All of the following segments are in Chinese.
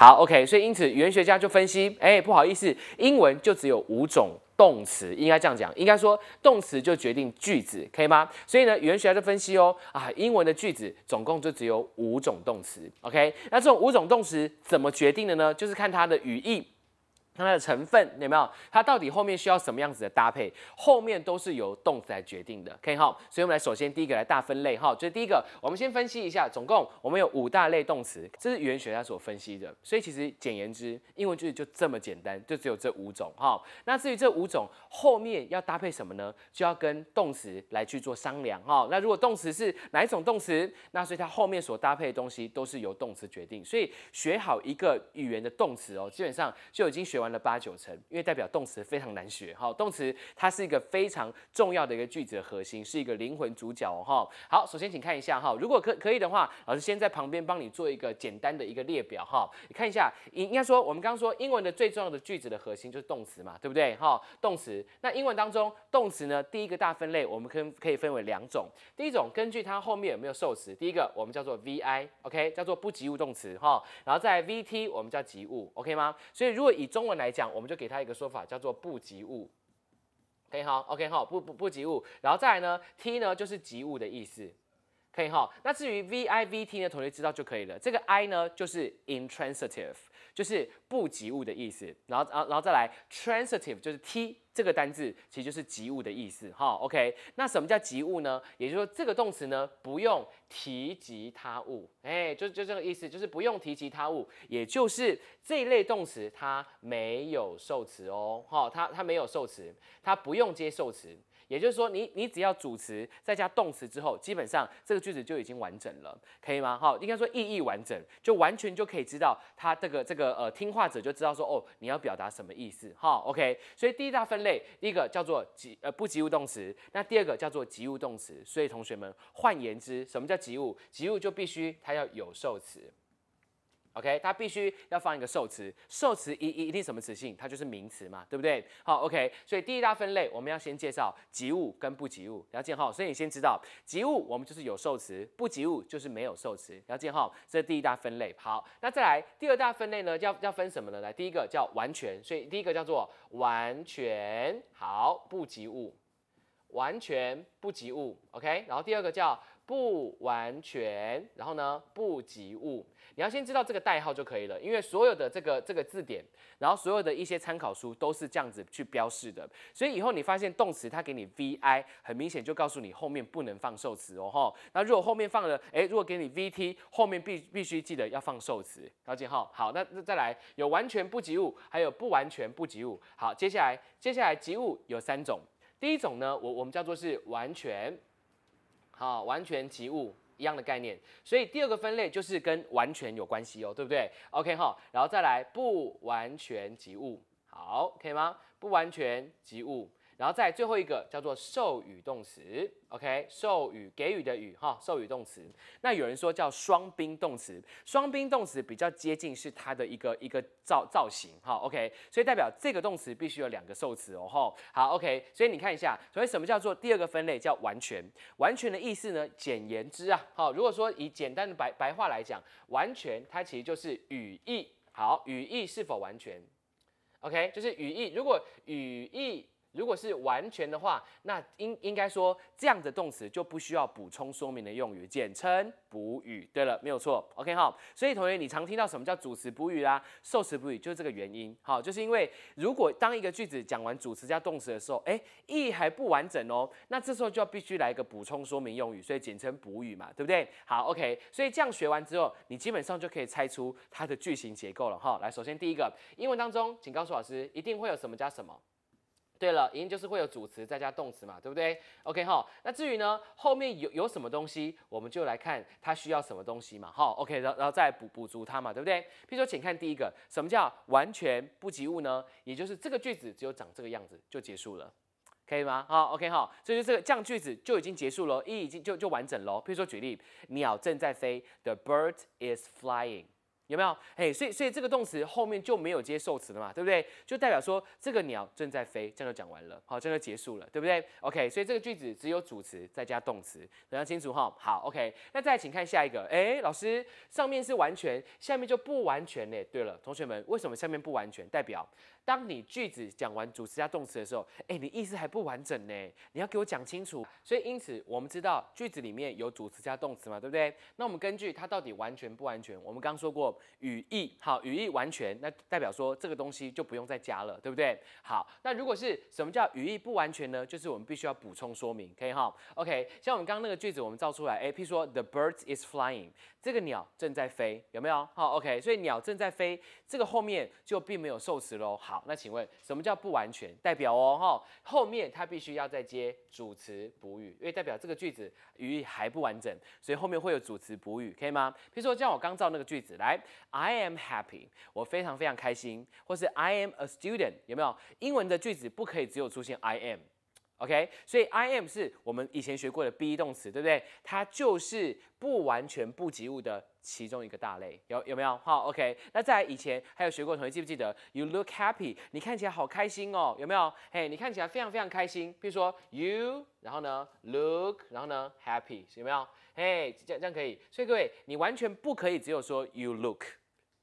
好，OK，所以因此，语言学家就分析，哎，不好意思，英文就只有五种动词，应该这样讲，应该说动词就决定句子，可以吗？所以呢，语言学家就分析哦，啊，英文的句子总共就只有五种动词，OK，那这种五种动词怎么决定的呢？就是看它的语义。看它的成分有没有？它到底后面需要什么样子的搭配？后面都是由动词来决定的，可以哈。所以，我们来首先第一个来大分类哈。就是第一个，我们先分析一下，总共我们有五大类动词，这是语言学家所分析的。所以，其实简言之，英文句就这么简单，就只有这五种哈。那至于这五种后面要搭配什么呢？就要跟动词来去做商量哈。那如果动词是哪一种动词，那所以它后面所搭配的东西都是由动词决定。所以，学好一个语言的动词哦，基本上就已经学。完了八九成，因为代表动词非常难学哈。动词它是一个非常重要的一个句子的核心，是一个灵魂主角哈。好，首先请看一下哈。如果可可以的话，老师先在旁边帮你做一个简单的一个列表哈。你看一下，应该说我们刚刚说英文的最重要的句子的核心就是动词嘛，对不对哈？动词，那英文当中动词呢，第一个大分类我们可可以分为两种。第一种根据它后面有没有受词，第一个我们叫做 vi，ok 叫做不及物动词哈。然后在 vt 我们叫及物，ok 吗？所以如果以中来讲，我们就给他一个说法，叫做不及物。可以哈，OK 哈，不不不及物。然后再来呢，t 呢就是及物的意思。可以哈。那至于 vivt 呢，同学知道就可以了。这个 i 呢就是 intransitive，就是不及物的意思。然后，然后，然后再来 transitive 就是 t。这个单字其实就是及物的意思，哈，OK，那什么叫及物呢？也就是说，这个动词呢不用提及他物，哎，就就这个意思，就是不用提及他物，也就是这一类动词它没有受词哦，哈，它它没有受词，它不用接受词。也就是说，你你只要主词再加动词之后，基本上这个句子就已经完整了，可以吗？好，应该说意义完整，就完全就可以知道它这个这个呃听话者就知道说哦，你要表达什么意思？好，OK。所以第一大分类，一个叫做及呃不及物动词，那第二个叫做及物动词。所以同学们，换言之，什么叫及物？及物就必须它要有受词。OK，它必须要放一个受词，受词一一一定什么词性？它就是名词嘛，对不对？好，OK，所以第一大分类，我们要先介绍及物跟不及物，了解哈。所以你先知道，及物我们就是有受词，不及物就是没有受词，了解哈？这是第一大分类。好，那再来第二大分类呢？要要分什么呢？来，第一个叫完全，所以第一个叫做完全好，不及物，完全不及物，OK。然后第二个叫。不完全，然后呢，不及物。你要先知道这个代号就可以了，因为所有的这个这个字典，然后所有的一些参考书都是这样子去标示的。所以以后你发现动词它给你 vi，很明显就告诉你后面不能放受词哦吼。那如果后面放了，诶，如果给你 vt，后面必必须记得要放受词，了解哈？好，那再来，有完全不及物，还有不完全不及物。好，接下来接下来及物有三种，第一种呢，我我们叫做是完全。好，完全及物一样的概念，所以第二个分类就是跟完全有关系哦，对不对？OK 哈，然后再来不完全及物，好，可以吗？不完全及物。然后在最后一个叫做授予动词，OK，授予给予的予哈，授予动词。那有人说叫双宾动词，双宾动词比较接近是它的一个一个造造型哈，OK，所以代表这个动词必须有两个受词哦哈，好，OK，所以你看一下，所以什么叫做第二个分类叫完全？完全的意思呢？简言之啊，好，如果说以简单的白白话来讲，完全它其实就是语义，好，语义是否完全？OK，就是语义，如果语义。如果是完全的话，那应应该说这样的动词就不需要补充说明的用语，简称补语。对了，没有错。OK 哈，所以同学，你常听到什么叫主词补语啦，受词补语，就是这个原因。好，就是因为如果当一个句子讲完主词加动词的时候，哎，意还不完整哦，那这时候就要必须来一个补充说明用语，所以简称补语嘛，对不对？好，OK，所以这样学完之后，你基本上就可以猜出它的句型结构了哈。来，首先第一个，英文当中，请告诉老师，一定会有什么加什么？对了，因就是会有主词再加动词嘛，对不对？OK 哈，那至于呢后面有有什么东西，我们就来看它需要什么东西嘛，好，OK，然后然后再补补足它嘛，对不对？譬如说，请看第一个，什么叫完全不及物呢？也就是这个句子只有长这个样子就结束了，可以吗？好，OK 哈，所以这个这样句子就已经结束了，已已经就就完整了。譬如说举例，鸟正在飞，The bird is flying。有没有？哎，所以所以这个动词后面就没有接受词了嘛，对不对？就代表说这个鸟正在飞，这样就讲完了，好，这样就结束了，对不对？OK，所以这个句子只有主词再加动词，你要清楚哈。好，OK，那再请看下一个，哎，老师上面是完全，下面就不完全嘞。对了，同学们为什么下面不完全？代表？当你句子讲完主词加动词的时候，哎，你意思还不完整呢，你要给我讲清楚。所以因此，我们知道句子里面有主词加动词嘛，对不对？那我们根据它到底完全不完全，我们刚说过语义，好，语义完全，那代表说这个东西就不用再加了，对不对？好，那如果是什么叫语义不完全呢？就是我们必须要补充说明，可以哈？OK，像我们刚刚那个句子，我们造出来，哎，譬如说 the bird is flying，这个鸟正在飞，有没有？好，OK，所以鸟正在飞，这个后面就并没有受词喽。好，那请问什么叫不完全代表哦？哈，后面它必须要再接主词补语，因为代表这个句子语义还不完整，所以后面会有主词补语，可以吗？比如说像我刚造那个句子，来，I am happy，我非常非常开心，或是 I am a student，有没有？英文的句子不可以只有出现 I am。OK，所以 I am 是我们以前学过的 be 动词，对不对？它就是不完全不及物的其中一个大类，有有没有？好，OK。那在以前还有学过同学记不记得？You look happy，你看起来好开心哦，有没有？哎，你看起来非常非常开心。比如说 you，然后呢 look，然后呢 happy，有没有？哎，这样这样可以。所以各位，你完全不可以只有说 you look。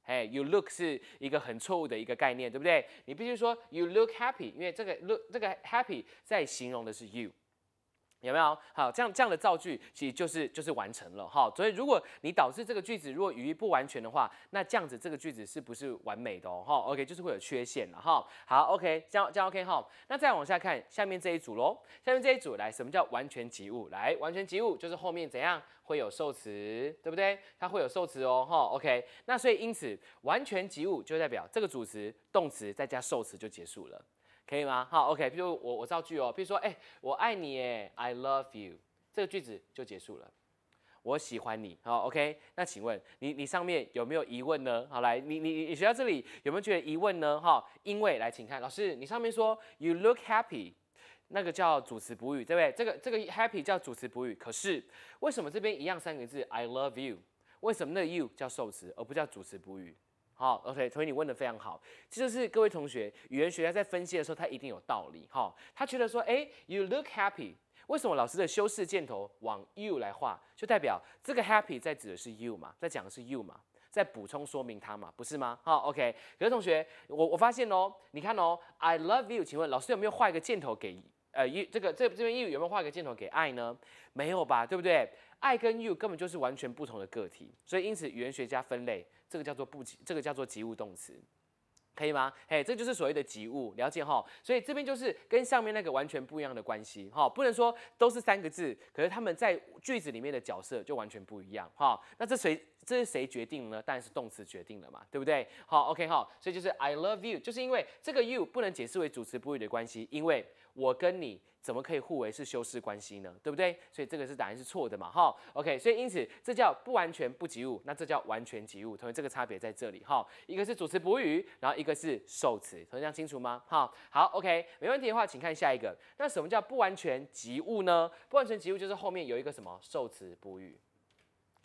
哎，you look 是一个很错误的一个概念，对不对？你必须说 you look happy，因为这个 look 这个 happy 在形容的是 you。有没有好？这样这样的造句其实就是就是完成了哈。所以如果你导致这个句子如果语义不完全的话，那这样子这个句子是不是完美的哦？哈，OK，就是会有缺陷了哈。好，OK，这样这样 OK 哈。那再往下看下面这一组喽。下面这一组来，什么叫完全及物？来，完全及物就是后面怎样会有受词，对不对？它会有受词哦。哈，OK。那所以因此完全及物就代表这个主词动词再加受词就结束了。可以吗？好，OK。譬如我我造句哦，譬如说，哎，我爱你，哎，I love you，这个句子就结束了。我喜欢你，好，OK。那请问你你上面有没有疑问呢？好，来，你你你学到这里有没有觉得疑问呢？哈，因为来，请看老师，你上面说 you look happy，那个叫主词补语，对不对？这个这个 happy 叫主词补语，可是为什么这边一样三个字 I love you，为什么那 you 叫受词而不叫主词补语？好，OK，同学，你问的非常好。这就是各位同学语言学家在分析的时候，他一定有道理。哈，他觉得说，哎，You look happy，为什么老师的修饰箭头往 you 来画，就代表这个 happy 在指的是 you 嘛，在讲的是 you 嘛，在补充说明它嘛，不是吗？好，OK。可是同学，我我发现哦，你看哦，I love you，请问老师有没有画一个箭头给呃，这个这这边 you 有没有画一个箭头给 I 呢？没有吧，对不对？爱跟 you 根本就是完全不同的个体，所以因此语言学家分类。这个叫做不及，这个叫做及物动词，可以吗？嘿，这就是所谓的及物，了解哈。所以这边就是跟上面那个完全不一样的关系哈。不能说都是三个字，可是他们在句子里面的角色就完全不一样哈。那这谁？这是谁决定呢？当然是动词决定了嘛，对不对？好，OK，好，所以就是 I love you，就是因为这个 you 不能解释为主词补语的关系，因为我跟你怎么可以互为是修饰关系呢？对不对？所以这个是答案是错的嘛，哈，OK，所以因此这叫不完全不及物，那这叫完全及物。同学，这个差别在这里哈，一个是主词补语，然后一个是受词。同学清楚吗？哈，好，OK，没问题的话，请看下一个。那什么叫不完全及物呢？不完全及物就是后面有一个什么受词补语。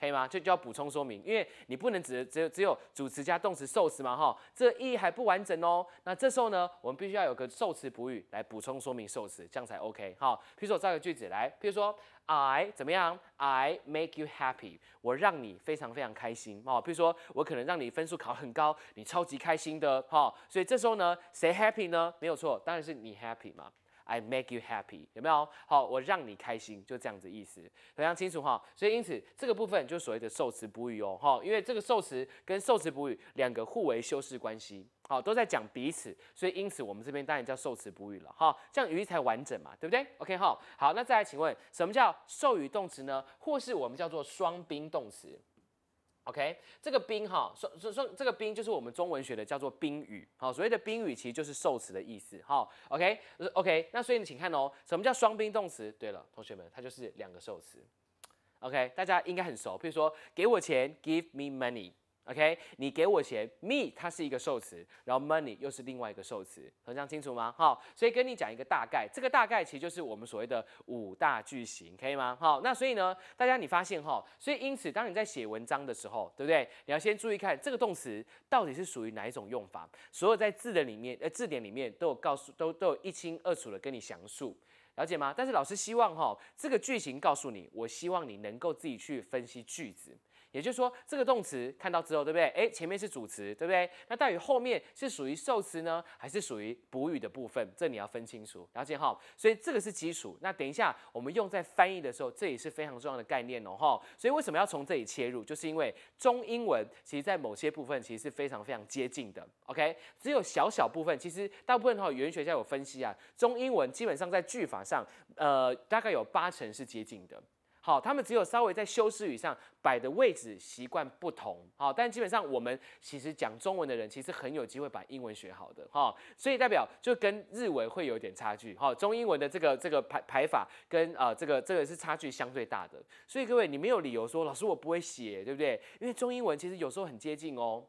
可以吗？就就要补充说明，因为你不能只只有只有主词加动词受词嘛，哈，这意义还不完整哦。那这时候呢，我们必须要有个受词补语来补充说明受词，这样才 OK。哈。比如说我造个句子来，比如说 I 怎么样？I make you happy。我让你非常非常开心，哦。比如说我可能让你分数考很高，你超级开心的，哈。所以这时候呢，谁 happy 呢？没有错，当然是你 happy 嘛。I make you happy，有没有？好，我让你开心，就这样子意思，非常清楚哈。所以因此这个部分就所谓的受词补语哦，哈，因为这个受词跟受词补语两个互为修饰关系，好，都在讲彼此，所以因此我们这边当然叫受词补语了，哈，这样语义才完整嘛，对不对？OK，好，好，那再来请问，什么叫授予动词呢？或是我们叫做双宾动词？OK，这个宾哈，说说说这个宾就是我们中文学的叫做宾语，好，所谓的宾语其实就是受词的意思，好，OK，OK，那所以你请看哦，什么叫双宾动词？对了，同学们，它就是两个受词，OK，大家应该很熟，比如说给我钱，Give me money。OK，你给我钱，me 它是一个受词，然后 money 又是另外一个受词，这样清楚吗？好，所以跟你讲一个大概，这个大概其实就是我们所谓的五大句型，可以吗？好，那所以呢，大家你发现哈，所以因此，当你在写文章的时候，对不对？你要先注意看这个动词到底是属于哪一种用法，所有在字的里面，呃，字典里面都有告诉，都都有一清二楚的跟你详述，了解吗？但是老师希望哈，这个句型告诉你，我希望你能够自己去分析句子。也就是说，这个动词看到之后，对不对？哎，前面是主词，对不对？那在于后面是属于受词呢，还是属于补语的部分？这你要分清楚，了解哈。所以这个是基础。那等一下我们用在翻译的时候，这也是非常重要的概念哦哈。所以为什么要从这里切入？就是因为中英文其实在某些部分其实是非常非常接近的。OK，只有小小部分，其实大部分哈语言学家有分析啊，中英文基本上在句法上，呃，大概有八成是接近的。好，他们只有稍微在修饰语上摆的位置习惯不同，好，但基本上我们其实讲中文的人其实很有机会把英文学好的，哈，所以代表就跟日文会有点差距，哈，中英文的这个这个排排法跟呃这个这个是差距相对大的，所以各位你没有理由说老师我不会写，对不对？因为中英文其实有时候很接近哦。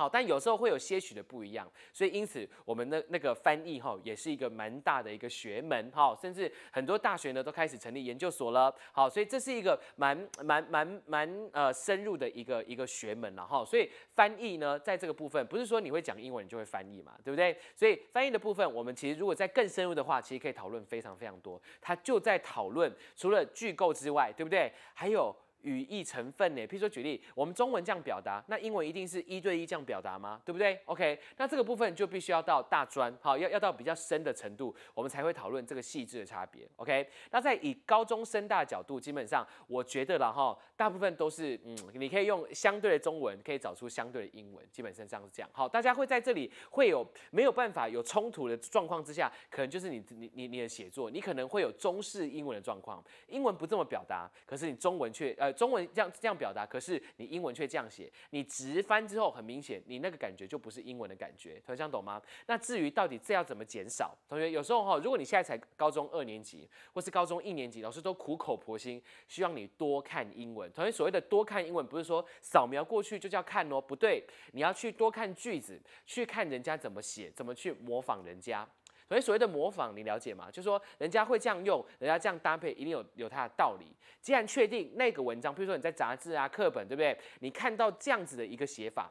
好，但有时候会有些许的不一样，所以因此我们的那个翻译哈，也是一个蛮大的一个学门哈，甚至很多大学呢都开始成立研究所了。好，所以这是一个蛮蛮蛮蛮呃深入的一个一个学门了哈。所以翻译呢，在这个部分不是说你会讲英文你就会翻译嘛，对不对？所以翻译的部分，我们其实如果在更深入的话，其实可以讨论非常非常多。它就在讨论除了句构之外，对不对？还有。语义成分呢？譬如说举例，我们中文这样表达，那英文一定是一对一这样表达吗？对不对？OK，那这个部分就必须要到大专，好，要要到比较深的程度，我们才会讨论这个细致的差别。OK，那在以高中生大角度，基本上我觉得了哈，大部分都是嗯，你可以用相对的中文，可以找出相对的英文，基本上是这样。好，大家会在这里会有没有办法有冲突的状况之下，可能就是你你你你的写作，你可能会有中式英文的状况，英文不这么表达，可是你中文却呃。中文这样这样表达，可是你英文却这样写，你直翻之后很明显，你那个感觉就不是英文的感觉，同学懂吗？那至于到底这要怎么减少，同学有时候哈，如果你现在才高中二年级，或是高中一年级，老师都苦口婆心，希望你多看英文。同学所谓的多看英文，不是说扫描过去就叫看哦，不对，你要去多看句子，去看人家怎么写，怎么去模仿人家。所以所谓的模仿，你了解吗？就说人家会这样用，人家这样搭配，一定有有它的道理。既然确定那个文章，比如说你在杂志啊、课本，对不对？你看到这样子的一个写法。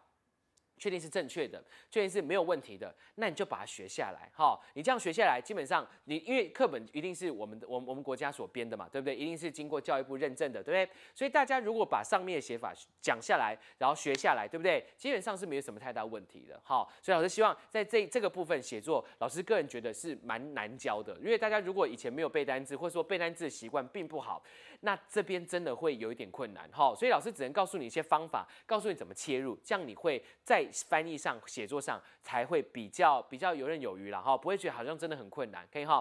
确定是正确的，确定是没有问题的，那你就把它学下来，哈，你这样学下来，基本上你因为课本一定是我们的，我我们国家所编的嘛，对不对？一定是经过教育部认证的，对不对？所以大家如果把上面的写法讲下来，然后学下来，对不对？基本上是没有什么太大问题的，哈。所以老师希望在这这个部分写作，老师个人觉得是蛮难教的，因为大家如果以前没有背单词，或者说背单词的习惯并不好，那这边真的会有一点困难，哈。所以老师只能告诉你一些方法，告诉你怎么切入，这样你会在。翻译上、写作上才会比较比较游刃有余了哈，不会觉得好像真的很困难，可以哈。